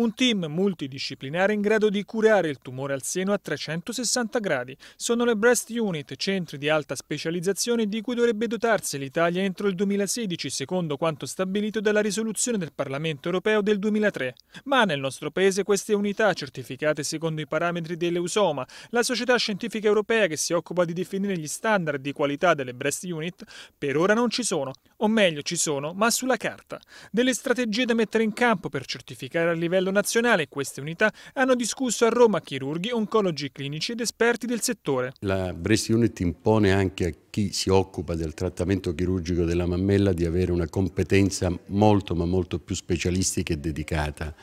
Un team multidisciplinare in grado di curare il tumore al seno a 360 gradi. Sono le breast unit, centri di alta specializzazione di cui dovrebbe dotarsi l'Italia entro il 2016, secondo quanto stabilito dalla risoluzione del Parlamento europeo del 2003. Ma nel nostro paese queste unità, certificate secondo i parametri dell'Eusoma, la società scientifica europea che si occupa di definire gli standard di qualità delle breast unit, per ora non ci sono, o meglio ci sono, ma sulla carta. Delle strategie da mettere in campo per certificare a livello livello nazionale queste unità hanno discusso a Roma chirurghi, oncologi clinici ed esperti del settore. La Breast Unit impone anche a chi si occupa del trattamento chirurgico della mammella di avere una competenza molto ma molto più specialistica e dedicata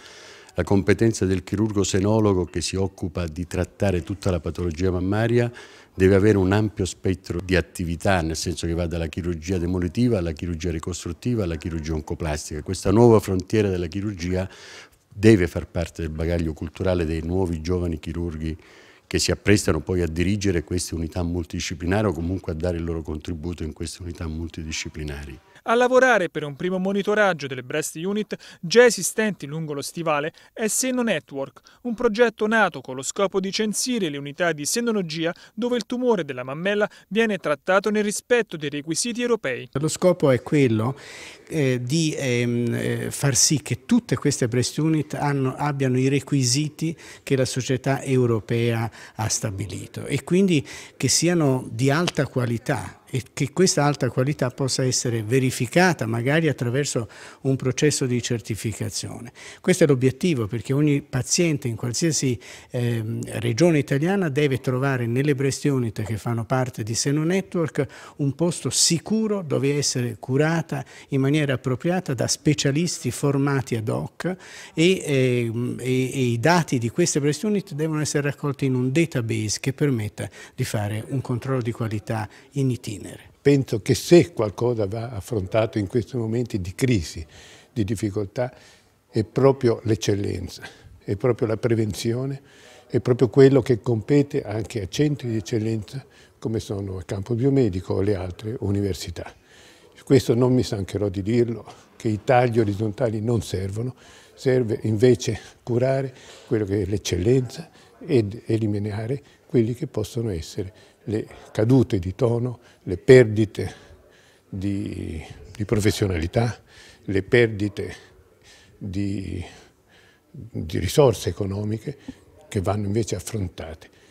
la competenza del chirurgo senologo che si occupa di trattare tutta la patologia mammaria deve avere un ampio spettro di attività, nel senso che va dalla chirurgia demolitiva alla chirurgia ricostruttiva alla chirurgia oncoplastica. Questa nuova frontiera della chirurgia deve far parte del bagaglio culturale dei nuovi giovani chirurghi che si apprestano poi a dirigere queste unità multidisciplinari o comunque a dare il loro contributo in queste unità multidisciplinari. A lavorare per un primo monitoraggio delle breast unit già esistenti lungo lo stivale è Seno Network, un progetto nato con lo scopo di censire le unità di senologia dove il tumore della mammella viene trattato nel rispetto dei requisiti europei. Lo scopo è quello eh, di ehm, eh, far sì che tutte queste breast unit hanno, abbiano i requisiti che la società europea ha stabilito e quindi che siano di alta qualità e che questa alta qualità possa essere verificata magari attraverso un processo di certificazione. Questo è l'obiettivo perché ogni paziente in qualsiasi eh, regione italiana deve trovare nelle breast Unit che fanno parte di Seno Network un posto sicuro dove essere curata in maniera appropriata da specialisti formati ad hoc e, eh, e, e i dati di queste breast Unit devono essere raccolti in un database che permetta di fare un controllo di qualità in itinerario genere. Penso che se qualcosa va affrontato in questi momenti di crisi, di difficoltà, è proprio l'eccellenza, è proprio la prevenzione, è proprio quello che compete anche a centri di eccellenza come sono il campo biomedico o le altre università. Questo non mi stancherò di dirlo, che i tagli orizzontali non servono, serve invece curare quello che è l'eccellenza ed eliminare quelli che possono essere le cadute di tono, le perdite di, di professionalità, le perdite di, di risorse economiche che vanno invece affrontate.